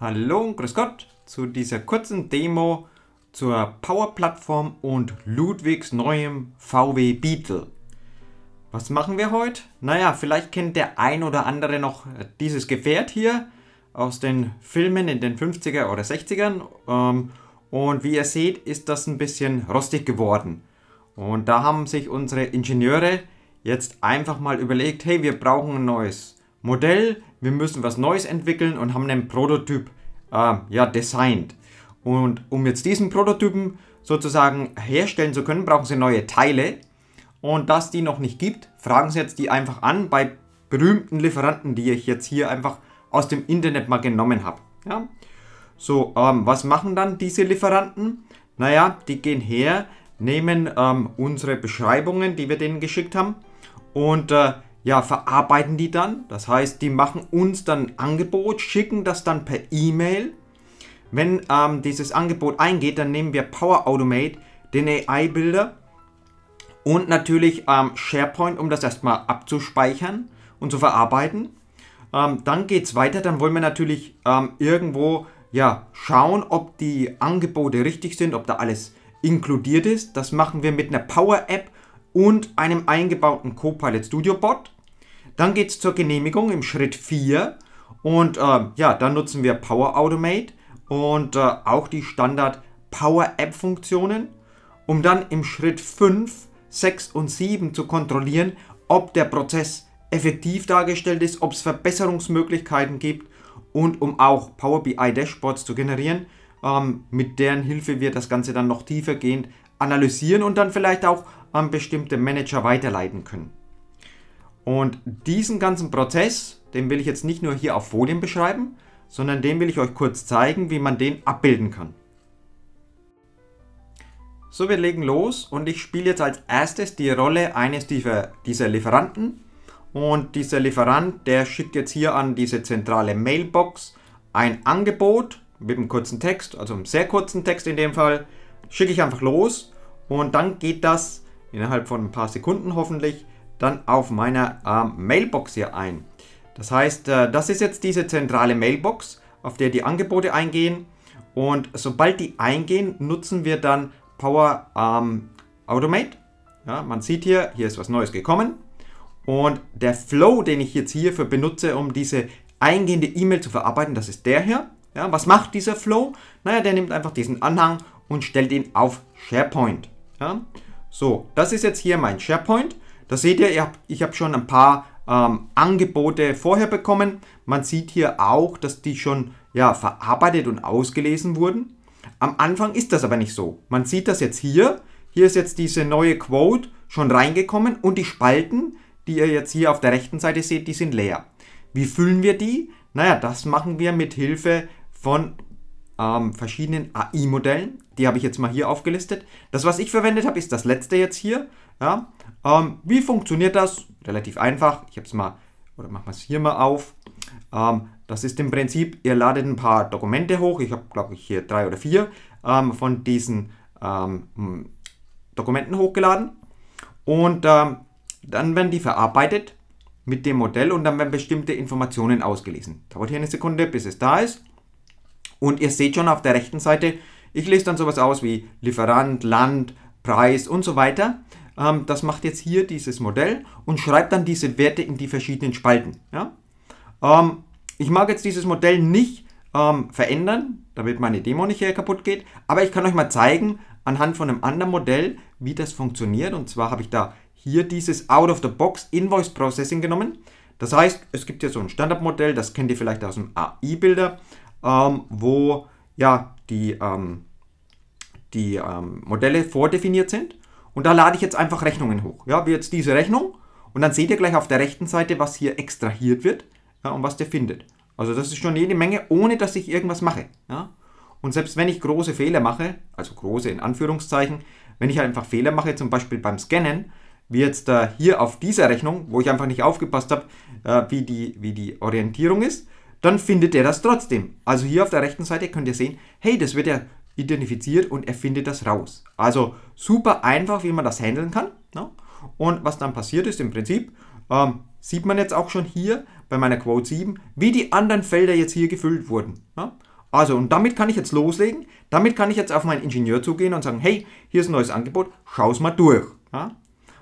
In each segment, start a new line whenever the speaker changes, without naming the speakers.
Hallo und grüß Gott zu dieser kurzen Demo zur Power-Plattform und Ludwigs neuem VW Beetle. Was machen wir heute? Naja, vielleicht kennt der ein oder andere noch äh, dieses Gefährt hier aus den Filmen in den 50er oder 60ern. Ähm, und wie ihr seht, ist das ein bisschen rostig geworden. Und da haben sich unsere Ingenieure jetzt einfach mal überlegt, hey, wir brauchen ein neues Modell, wir müssen was Neues entwickeln und haben einen Prototyp äh, ja, designt. Und um jetzt diesen Prototypen sozusagen herstellen zu können, brauchen sie neue Teile. Und dass die noch nicht gibt, fragen sie jetzt die einfach an bei berühmten Lieferanten, die ich jetzt hier einfach aus dem Internet mal genommen habe. Ja? So, ähm, was machen dann diese Lieferanten? Naja, die gehen her, nehmen ähm, unsere Beschreibungen, die wir denen geschickt haben und äh, ja, verarbeiten die dann. Das heißt, die machen uns dann ein Angebot, schicken das dann per E-Mail. Wenn ähm, dieses Angebot eingeht, dann nehmen wir Power Automate, den AI-Builder und natürlich ähm, SharePoint, um das erstmal abzuspeichern und zu verarbeiten. Ähm, dann geht es weiter, dann wollen wir natürlich ähm, irgendwo ja, schauen, ob die Angebote richtig sind, ob da alles inkludiert ist. Das machen wir mit einer Power-App und einem eingebauten Copilot Studio Bot. Dann geht es zur Genehmigung im Schritt 4 und äh, ja, dann nutzen wir Power Automate und äh, auch die Standard Power App Funktionen, um dann im Schritt 5, 6 und 7 zu kontrollieren, ob der Prozess effektiv dargestellt ist, ob es Verbesserungsmöglichkeiten gibt und um auch Power BI Dashboards zu generieren, ähm, mit deren Hilfe wir das Ganze dann noch tiefergehend analysieren und dann vielleicht auch an ähm, bestimmte Manager weiterleiten können. Und diesen ganzen Prozess, den will ich jetzt nicht nur hier auf Folien beschreiben, sondern den will ich euch kurz zeigen, wie man den abbilden kann. So, wir legen los und ich spiele jetzt als erstes die Rolle eines dieser, dieser Lieferanten. Und dieser Lieferant, der schickt jetzt hier an diese zentrale Mailbox ein Angebot mit einem kurzen Text, also einem sehr kurzen Text in dem Fall, schicke ich einfach los und dann geht das innerhalb von ein paar Sekunden hoffentlich dann auf meiner äh, Mailbox hier ein. Das heißt, äh, das ist jetzt diese zentrale Mailbox, auf der die Angebote eingehen. Und sobald die eingehen, nutzen wir dann Power ähm, Automate. Ja, man sieht hier, hier ist was Neues gekommen. Und der Flow, den ich jetzt hierfür benutze, um diese eingehende E-Mail zu verarbeiten, das ist der hier. Ja, was macht dieser Flow? Naja, der nimmt einfach diesen Anhang und stellt ihn auf SharePoint. Ja. So, das ist jetzt hier mein SharePoint. Da seht ihr, ich habe schon ein paar ähm, Angebote vorher bekommen. Man sieht hier auch, dass die schon ja, verarbeitet und ausgelesen wurden. Am Anfang ist das aber nicht so. Man sieht das jetzt hier. Hier ist jetzt diese neue Quote schon reingekommen und die Spalten, die ihr jetzt hier auf der rechten Seite seht, die sind leer. Wie füllen wir die? Naja, das machen wir mit Hilfe von ähm, verschiedenen AI-Modellen. Die habe ich jetzt mal hier aufgelistet. Das, was ich verwendet habe, ist das letzte jetzt hier. Ja? Ähm, wie funktioniert das? Relativ einfach. Ich habe es mal, oder machen wir es hier mal auf. Ähm, das ist im Prinzip, ihr ladet ein paar Dokumente hoch. Ich habe, glaube ich, hier drei oder vier ähm, von diesen ähm, Dokumenten hochgeladen. Und ähm, dann werden die verarbeitet mit dem Modell und dann werden bestimmte Informationen ausgelesen. Dauert hier eine Sekunde, bis es da ist. Und ihr seht schon auf der rechten Seite, ich lese dann sowas aus wie Lieferant, Land, Preis und so weiter ähm, das macht jetzt hier dieses Modell und schreibt dann diese Werte in die verschiedenen Spalten. Ja? Ähm, ich mag jetzt dieses Modell nicht ähm, verändern, damit meine Demo nicht hier kaputt geht, aber ich kann euch mal zeigen, anhand von einem anderen Modell, wie das funktioniert. Und zwar habe ich da hier dieses Out-of-the-Box Invoice Processing genommen. Das heißt, es gibt hier so ein Standardmodell, das kennt ihr vielleicht aus dem AI-Bilder, ähm, wo ja die, ähm, die ähm, Modelle vordefiniert sind. Und da lade ich jetzt einfach Rechnungen hoch. Ja, wie jetzt diese Rechnung. Und dann seht ihr gleich auf der rechten Seite, was hier extrahiert wird ja, und was der findet. Also das ist schon jede Menge, ohne dass ich irgendwas mache. Ja? Und selbst wenn ich große Fehler mache, also große in Anführungszeichen, wenn ich einfach Fehler mache, zum Beispiel beim Scannen, wie jetzt äh, hier auf dieser Rechnung, wo ich einfach nicht aufgepasst habe, äh, wie, die, wie die Orientierung ist, dann findet er das trotzdem. Also hier auf der rechten Seite könnt ihr sehen, hey, das wird ja identifiziert und er findet das raus. Also super einfach, wie man das handeln kann. Ne? Und was dann passiert ist im Prinzip, ähm, sieht man jetzt auch schon hier bei meiner Quote 7, wie die anderen Felder jetzt hier gefüllt wurden. Ne? Also, und damit kann ich jetzt loslegen. Damit kann ich jetzt auf meinen Ingenieur zugehen und sagen, hey, hier ist ein neues Angebot, schau es mal durch. Ja?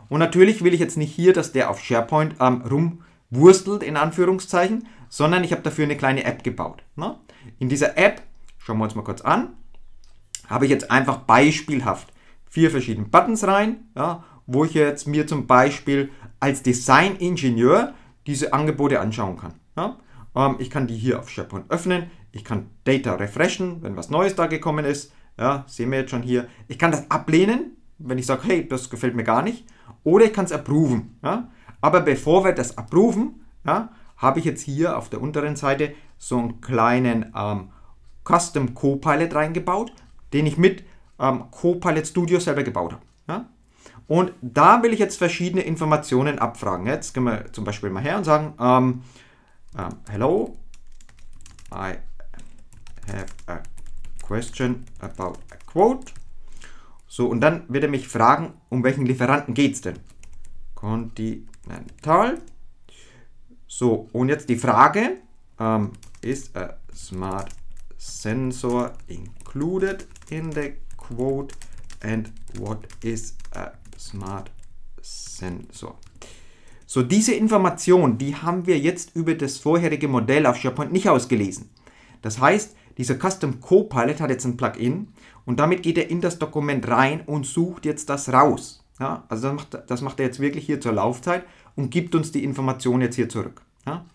Und natürlich will ich jetzt nicht hier, dass der auf SharePoint ähm, rumwurstelt, in Anführungszeichen, sondern ich habe dafür eine kleine App gebaut. Ne? In dieser App, schauen wir uns mal kurz an, habe ich jetzt einfach beispielhaft vier verschiedene Buttons rein, ja, wo ich jetzt mir zum Beispiel als Designingenieur diese Angebote anschauen kann. Ja. Ähm, ich kann die hier auf SharePoint öffnen, ich kann Data refreshen, wenn was Neues da gekommen ist, ja, sehen wir jetzt schon hier. Ich kann das ablehnen, wenn ich sage, hey, das gefällt mir gar nicht, oder ich kann es approven. Ja. Aber bevor wir das approven, ja, habe ich jetzt hier auf der unteren Seite so einen kleinen ähm, Custom Copilot reingebaut, den ich mit ähm, Copilot Studio selber gebaut habe. Ja? Und da will ich jetzt verschiedene Informationen abfragen. Jetzt gehen wir zum Beispiel mal her und sagen, ähm, ähm, hello, I have a question about a quote. So, und dann wird er mich fragen, um welchen Lieferanten geht es denn? Continental. So, und jetzt die Frage, ähm, ist a smart sensor included in the quote and what is a smart sensor. So, diese Information, die haben wir jetzt über das vorherige Modell auf SharePoint nicht ausgelesen. Das heißt, dieser Custom Copilot hat jetzt ein Plugin und damit geht er in das Dokument rein und sucht jetzt das raus. Ja, also das macht, das macht, er jetzt wirklich hier zur Laufzeit und gibt uns die Information jetzt hier zurück. Ja.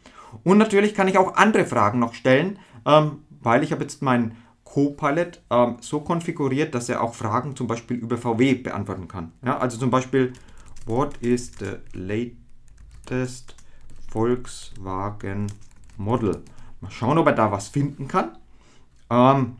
Und natürlich kann ich auch andere Fragen noch stellen, ähm, weil ich habe jetzt mein, Copilot ähm, so konfiguriert, dass er auch Fragen zum Beispiel über VW beantworten kann. Ja, also zum Beispiel, what is the latest Volkswagen Model? Mal schauen, ob er da was finden kann. Ähm,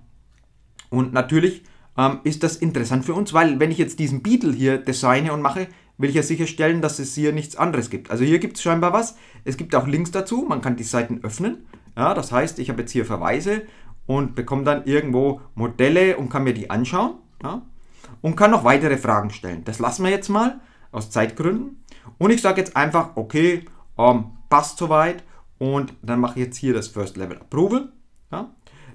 und natürlich ähm, ist das interessant für uns, weil wenn ich jetzt diesen Beetle hier designe und mache, will ich ja sicherstellen, dass es hier nichts anderes gibt. Also hier gibt es scheinbar was. Es gibt auch Links dazu, man kann die Seiten öffnen. Ja, das heißt, ich habe jetzt hier Verweise und bekomme dann irgendwo Modelle und kann mir die anschauen ja, und kann noch weitere Fragen stellen. Das lassen wir jetzt mal aus Zeitgründen. Und ich sage jetzt einfach, okay, ähm, passt soweit und dann mache ich jetzt hier das First Level Approval. Ja.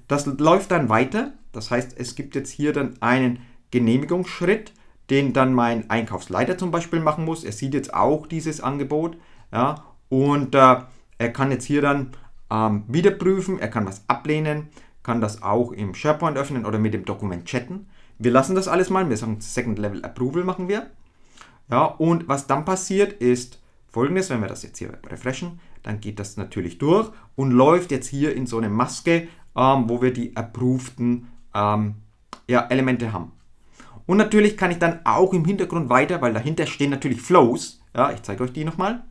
Das läuft dann weiter. Das heißt, es gibt jetzt hier dann einen Genehmigungsschritt, den dann mein Einkaufsleiter zum Beispiel machen muss. Er sieht jetzt auch dieses Angebot ja, und äh, er kann jetzt hier dann ähm, wieder prüfen, er kann was ablehnen, kann das auch im SharePoint öffnen oder mit dem Dokument chatten. Wir lassen das alles mal, wir sagen Second Level Approval machen wir. Ja, und was dann passiert ist folgendes, wenn wir das jetzt hier refreshen, dann geht das natürlich durch und läuft jetzt hier in so eine Maske, ähm, wo wir die approveden ähm, ja, Elemente haben. Und natürlich kann ich dann auch im Hintergrund weiter, weil dahinter stehen natürlich Flows. Ja, ich zeige euch die nochmal.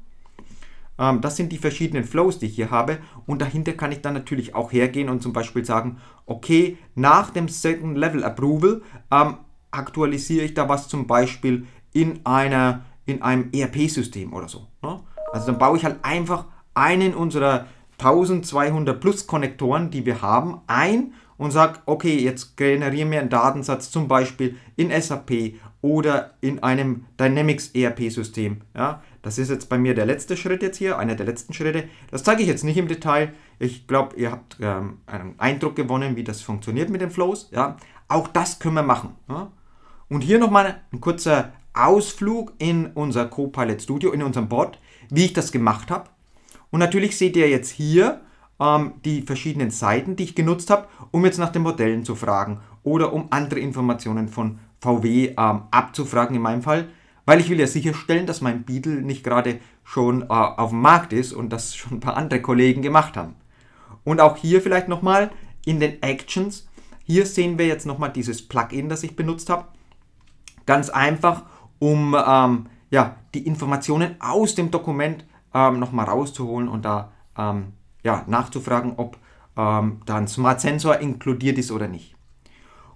Ähm, das sind die verschiedenen Flows, die ich hier habe. Und dahinter kann ich dann natürlich auch hergehen und zum Beispiel sagen, okay, nach dem Second Level Approval ähm, aktualisiere ich da was zum Beispiel in, einer, in einem ERP-System oder so. Ne? Also dann baue ich halt einfach einen unserer 1200 plus Konnektoren, die wir haben, ein und sage, okay, jetzt generiere mir einen Datensatz zum Beispiel in SAP oder in einem Dynamics ERP-System. Ja, das ist jetzt bei mir der letzte Schritt jetzt hier, einer der letzten Schritte. Das zeige ich jetzt nicht im Detail. Ich glaube, ihr habt ähm, einen Eindruck gewonnen, wie das funktioniert mit den Flows. Ja, auch das können wir machen. Ja. Und hier nochmal ein kurzer Ausflug in unser Copilot Studio, in unserem Bot, wie ich das gemacht habe. Und natürlich seht ihr jetzt hier ähm, die verschiedenen Seiten, die ich genutzt habe, um jetzt nach den Modellen zu fragen oder um andere Informationen von VW ähm, abzufragen in meinem Fall, weil ich will ja sicherstellen, dass mein Beetle nicht gerade schon äh, auf dem Markt ist und das schon ein paar andere Kollegen gemacht haben. Und auch hier vielleicht nochmal in den Actions. Hier sehen wir jetzt nochmal dieses Plugin, das ich benutzt habe. Ganz einfach, um ähm, ja, die Informationen aus dem Dokument ähm, nochmal rauszuholen und da ähm, ja, nachzufragen, ob ähm, da ein Smart Sensor inkludiert ist oder nicht.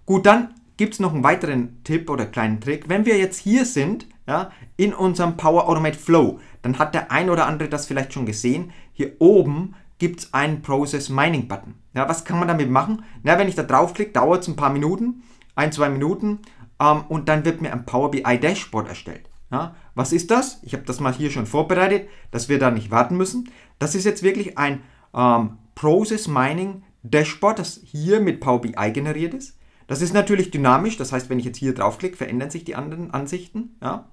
Gut, dann gibt es noch einen weiteren Tipp oder kleinen Trick. Wenn wir jetzt hier sind, ja, in unserem Power Automate Flow, dann hat der ein oder andere das vielleicht schon gesehen. Hier oben gibt es einen Process Mining Button. Ja, was kann man damit machen? Na, wenn ich da draufklicke, dauert es ein paar Minuten, ein, zwei Minuten ähm, und dann wird mir ein Power BI Dashboard erstellt. Ja, was ist das? Ich habe das mal hier schon vorbereitet, dass wir da nicht warten müssen. Das ist jetzt wirklich ein ähm, Process Mining Dashboard, das hier mit Power BI generiert ist. Das ist natürlich dynamisch, das heißt, wenn ich jetzt hier draufklicke, verändern sich die anderen Ansichten. Ja?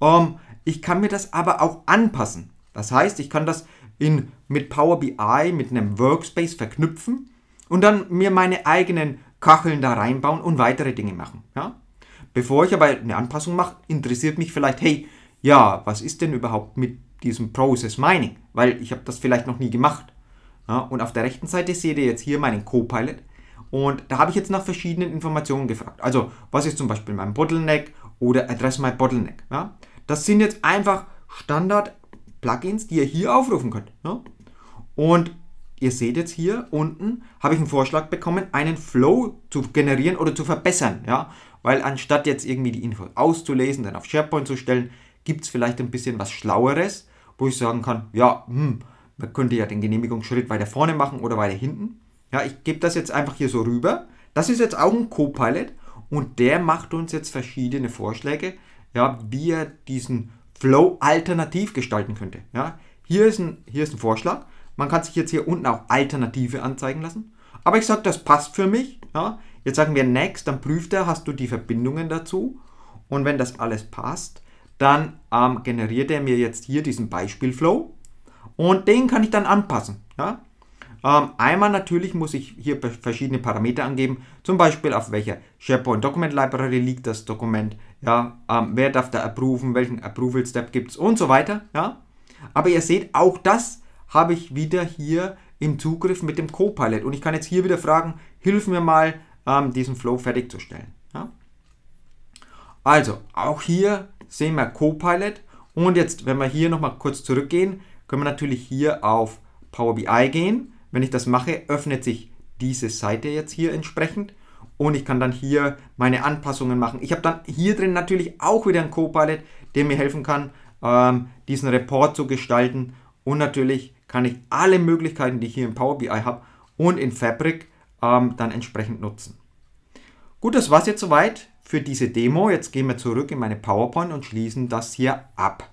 Ähm, ich kann mir das aber auch anpassen. Das heißt, ich kann das in, mit Power BI, mit einem Workspace verknüpfen und dann mir meine eigenen Kacheln da reinbauen und weitere Dinge machen. Ja? Bevor ich aber eine Anpassung mache, interessiert mich vielleicht, hey, ja, was ist denn überhaupt mit diesem Process Mining? Weil ich habe das vielleicht noch nie gemacht. Ja, und auf der rechten Seite seht ihr jetzt hier meinen Copilot. Und da habe ich jetzt nach verschiedenen Informationen gefragt. Also, was ist zum Beispiel mein Bottleneck oder Address My Bottleneck? Ja? Das sind jetzt einfach Standard-Plugins, die ihr hier aufrufen könnt. Ja? Ne? Und ihr seht jetzt hier unten, habe ich einen Vorschlag bekommen, einen Flow zu generieren oder zu verbessern. Ja? Weil anstatt jetzt irgendwie die Info auszulesen, dann auf SharePoint zu stellen, gibt es vielleicht ein bisschen was Schlaueres, wo ich sagen kann, ja, hm, man könnte ja den Genehmigungsschritt weiter vorne machen oder weiter hinten. Ja, ich gebe das jetzt einfach hier so rüber. Das ist jetzt auch ein Copilot und der macht uns jetzt verschiedene Vorschläge, ja, wie er diesen Flow alternativ gestalten könnte. Ja, hier ist ein, hier ist ein Vorschlag. Man kann sich jetzt hier unten auch Alternative anzeigen lassen. Aber ich sage, das passt für mich. Ja. Jetzt sagen wir Next, dann prüft er, hast du die Verbindungen dazu. Und wenn das alles passt, dann ähm, generiert er mir jetzt hier diesen Beispielflow. Und den kann ich dann anpassen. Ja. Ähm, einmal natürlich muss ich hier verschiedene Parameter angeben, zum Beispiel auf welcher SharePoint Document Library liegt das Dokument, ja, ähm, wer darf da approven, welchen Approval Step gibt es und so weiter. Ja. Aber ihr seht, auch das habe ich wieder hier im Zugriff mit dem Copilot und ich kann jetzt hier wieder fragen, hilf mir mal, ähm, diesen Flow fertigzustellen. Ja. Also, auch hier sehen wir Copilot und jetzt, wenn wir hier nochmal kurz zurückgehen, können wir natürlich hier auf Power BI gehen wenn ich das mache, öffnet sich diese Seite jetzt hier entsprechend und ich kann dann hier meine Anpassungen machen. Ich habe dann hier drin natürlich auch wieder einen Copilot, der mir helfen kann, ähm, diesen Report zu gestalten und natürlich kann ich alle Möglichkeiten, die ich hier im Power BI habe und in Fabric ähm, dann entsprechend nutzen. Gut, das war es jetzt soweit für diese Demo. Jetzt gehen wir zurück in meine PowerPoint und schließen das hier ab.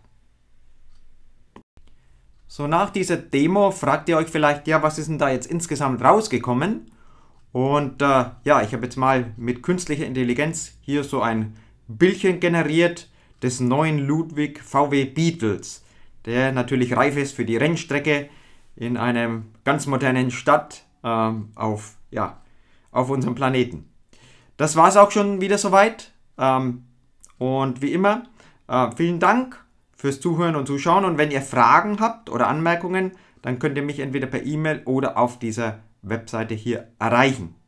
So nach dieser Demo fragt ihr euch vielleicht, ja, was ist denn da jetzt insgesamt rausgekommen? Und äh, ja, ich habe jetzt mal mit künstlicher Intelligenz hier so ein Bildchen generiert des neuen Ludwig VW Beatles, der natürlich reif ist für die Rennstrecke in einem ganz modernen Stadt ähm, auf, ja, auf unserem Planeten. Das war es auch schon wieder soweit. Ähm, und wie immer, äh, vielen Dank fürs Zuhören und Zuschauen. Und wenn ihr Fragen habt oder Anmerkungen, dann könnt ihr mich entweder per E-Mail oder auf dieser Webseite hier erreichen.